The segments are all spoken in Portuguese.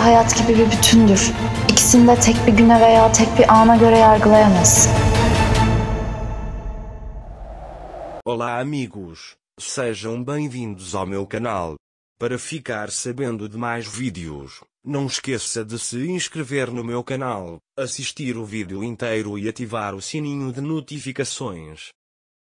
hayat gibi bir bütündür. İkisini de tek bir güne veya tek bir ana göre yargılayamaz. Olá amigos, sejam bem-vindos ao meu canal. Para ficar sabendo de mais vídeos, não esqueça de se inscrever no meu canal, assistir o vídeo inteiro e ativar o sininho de notificações.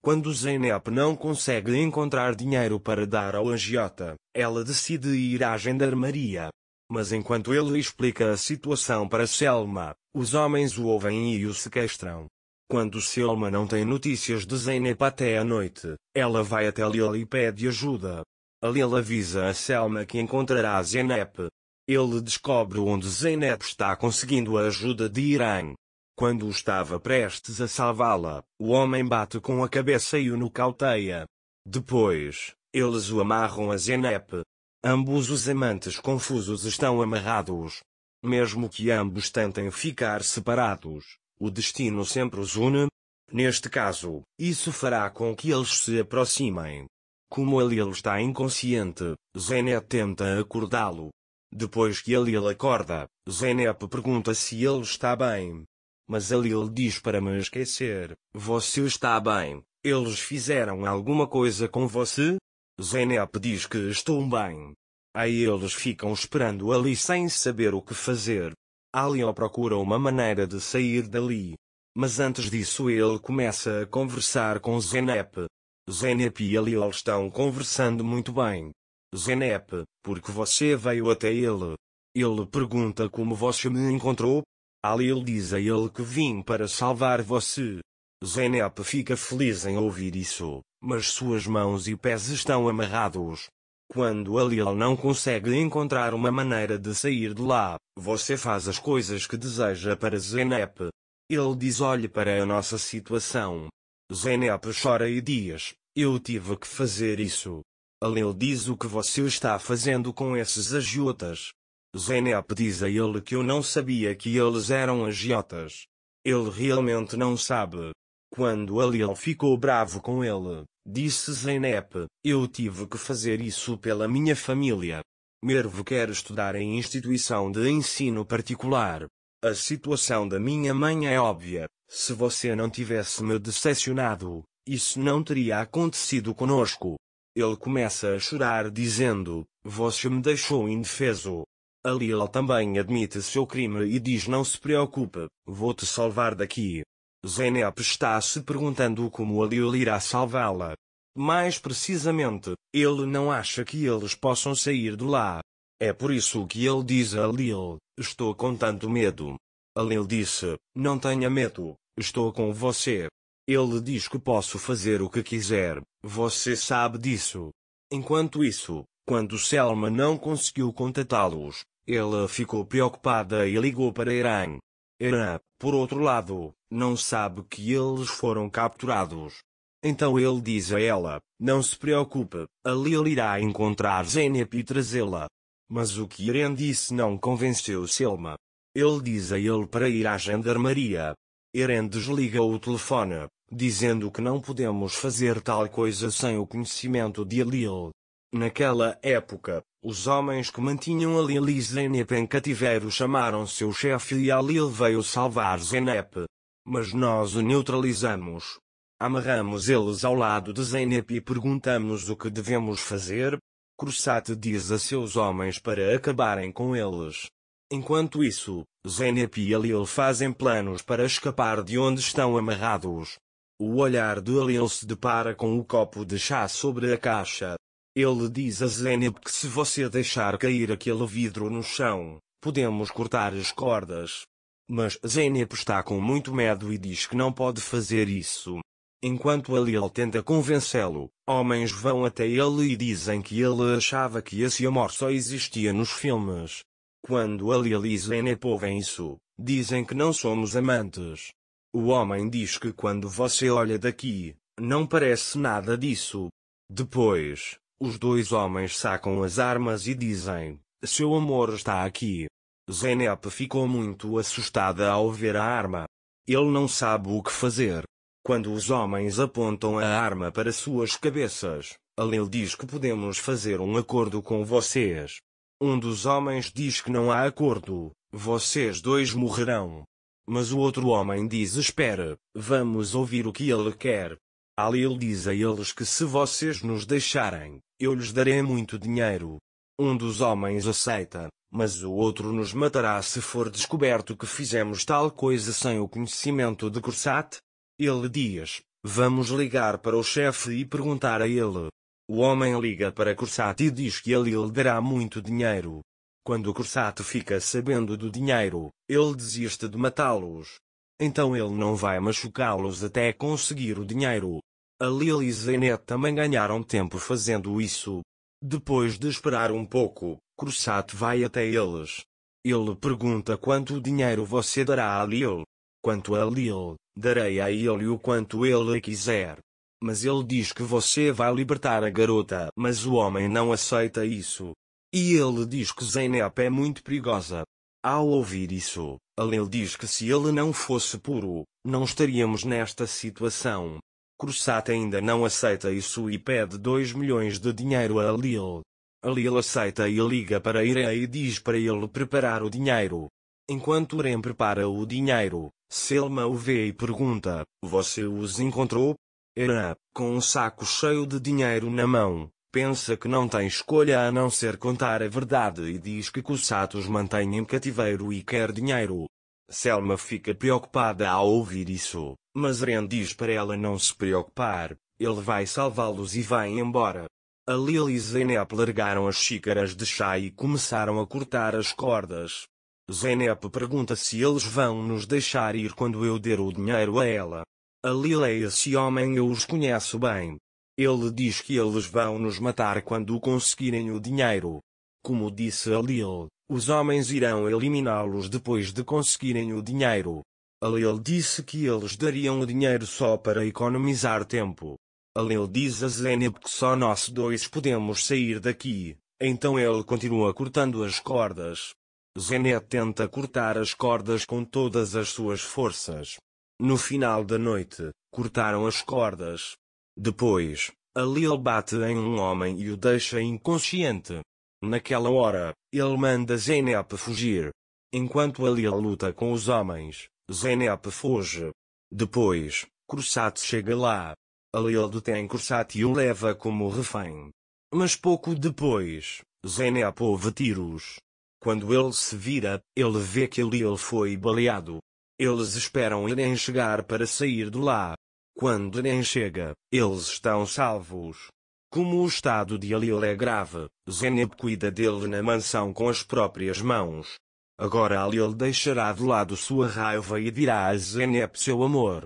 Quando Zeynep não consegue encontrar dinheiro para dar ao Angiota, ela decide ir à gendarmeria, mas enquanto ele explica a situação para Selma, os homens o ouvem e o sequestram. Quando Selma não tem notícias de Zeynep até à noite, ela vai até Lil e pede ajuda. A Lil avisa a Selma que encontrará Zeynep. Ele descobre onde Zeynep está conseguindo a ajuda de Irã. Quando estava prestes a salvá-la, o homem bate com a cabeça e o nocauteia. Depois, eles o amarram a Zeynep, Ambos os amantes confusos estão amarrados. Mesmo que ambos tentem ficar separados, o destino sempre os une. Neste caso, isso fará com que eles se aproximem. Como Alil está inconsciente, Zeynep tenta acordá-lo. Depois que Alil acorda, Zeynep pergunta se ele está bem. Mas Alil diz para me esquecer, você está bem, eles fizeram alguma coisa com você? Zenep diz que estou bem. Aí eles ficam esperando ali sem saber o que fazer. Alio procura uma maneira de sair dali. Mas antes disso ele começa a conversar com Zenep. Zenep e Alio estão conversando muito bem. Zenep, porque você veio até ele? Ele pergunta como você me encontrou. Alil diz a ele que vim para salvar você. Zenep fica feliz em ouvir isso, mas suas mãos e pés estão amarrados. Quando Alil não consegue encontrar uma maneira de sair de lá, você faz as coisas que deseja para Zenep. Ele diz: Olhe para a nossa situação. Zenep chora e diz: Eu tive que fazer isso. Alil diz: O que você está fazendo com esses agiotas? Zenep diz a ele que eu não sabia que eles eram agiotas. Ele realmente não sabe. Quando Alil ficou bravo com ele, Disse Zeynep, eu tive que fazer isso pela minha família. Mervo quer estudar em instituição de ensino particular. A situação da minha mãe é óbvia. Se você não tivesse me decepcionado, isso não teria acontecido conosco. Ele começa a chorar dizendo, você me deixou indefeso. A Lila também admite seu crime e diz não se preocupe, vou te salvar daqui. Zeynep está se perguntando como Aliol irá salvá-la. Mais precisamente, ele não acha que eles possam sair de lá. É por isso que ele diz a Alil: estou com tanto medo. Alil disse, não tenha medo, estou com você. Ele diz que posso fazer o que quiser, você sabe disso. Enquanto isso, quando Selma não conseguiu contatá-los, ela ficou preocupada e ligou para Irã. Hera, por outro lado, não sabe que eles foram capturados. Então ele diz a ela: Não se preocupe, ali ele irá encontrar Zenep e trazê-la. Mas o que Eren disse não convenceu Selma. Ele diz a ele para ir à gendarmeria. Eren desliga o telefone, dizendo que não podemos fazer tal coisa sem o conhecimento de Alil. Naquela época, os homens que mantinham ali Zenep em cativeiro chamaram seu chefe e ali veio salvar Zenep. Mas nós o neutralizamos. Amarramos eles ao lado de Zenep e perguntamos o que devemos fazer. Cursate diz a seus homens para acabarem com eles. Enquanto isso, Zenep e Alil fazem planos para escapar de onde estão amarrados. O olhar de Alil se depara com o copo de chá sobre a caixa. Ele diz a Zeneb que se você deixar cair aquele vidro no chão, podemos cortar as cordas. Mas Zeneb está com muito medo e diz que não pode fazer isso. Enquanto Aliel tenta convencê-lo, homens vão até ele e dizem que ele achava que esse amor só existia nos filmes. Quando Aliel e Zeneb ouvem isso, dizem que não somos amantes. O homem diz que quando você olha daqui, não parece nada disso. Depois, os dois homens sacam as armas e dizem: Seu amor está aqui. Zeynep ficou muito assustada ao ver a arma. Ele não sabe o que fazer. Quando os homens apontam a arma para suas cabeças, Aleu diz que podemos fazer um acordo com vocês. Um dos homens diz que não há acordo, vocês dois morrerão. Mas o outro homem diz: Espera, vamos ouvir o que ele quer. Ali ele diz a eles que se vocês nos deixarem, eu lhes darei muito dinheiro. Um dos homens aceita, mas o outro nos matará se for descoberto que fizemos tal coisa sem o conhecimento de Cursat. Ele diz, vamos ligar para o chefe e perguntar a ele. O homem liga para Cursat e diz que ele lhe dará muito dinheiro. Quando Cursat fica sabendo do dinheiro, ele desiste de matá-los. Então ele não vai machucá-los até conseguir o dinheiro. A Lil e Zenet também ganharam tempo fazendo isso. Depois de esperar um pouco, Cruzat vai até eles. Ele pergunta quanto dinheiro você dará a Lil. Quanto a Lil, darei a ele o quanto ele quiser. Mas ele diz que você vai libertar a garota, mas o homem não aceita isso. E ele diz que Zeynep é muito perigosa. Ao ouvir isso, Alil diz que se ele não fosse puro, não estaríamos nesta situação. Cursat ainda não aceita isso e pede 2 milhões de dinheiro a Lil. A aceita e liga para Irene e diz para ele preparar o dinheiro. Enquanto Irene prepara o dinheiro, Selma o vê e pergunta, você os encontrou? Irã, com um saco cheio de dinheiro na mão, pensa que não tem escolha a não ser contar a verdade e diz que Cursat os mantém em cativeiro e quer dinheiro. Selma fica preocupada ao ouvir isso, mas Ren diz para ela não se preocupar, ele vai salvá-los e vai embora. A Lily e Zeynep largaram as xícaras de chá e começaram a cortar as cordas. Zeynep pergunta se eles vão nos deixar ir quando eu der o dinheiro a ela. A Lily e é esse homem eu os conheço bem. Ele diz que eles vão nos matar quando conseguirem o dinheiro. Como disse a Lil, os homens irão eliminá-los depois de conseguirem o dinheiro. Alil disse que eles dariam o dinheiro só para economizar tempo. Alil diz a Zeneb que só nós dois podemos sair daqui, então ele continua cortando as cordas. Zeneb tenta cortar as cordas com todas as suas forças. No final da noite, cortaram as cordas. Depois, Alil bate em um homem e o deixa inconsciente. Naquela hora, ele manda Zenep fugir. Enquanto Alia luta com os homens, Zenep foge. Depois, Cursat chega lá. Alia detém Cursat e o leva como refém. Mas pouco depois, Zenep ouve tiros. Quando ele se vira, ele vê que Aliel foi baleado. Eles esperam Irem chegar para sair de lá. Quando Irem chega, eles estão salvos. Como o estado de Aliel é grave, Zeneb cuida dele na mansão com as próprias mãos. Agora Aliel deixará de lado sua raiva e dirá a Zeneb seu amor.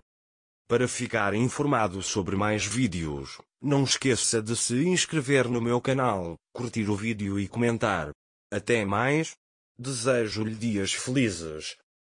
Para ficar informado sobre mais vídeos, não esqueça de se inscrever no meu canal, curtir o vídeo e comentar. Até mais! Desejo-lhe dias felizes.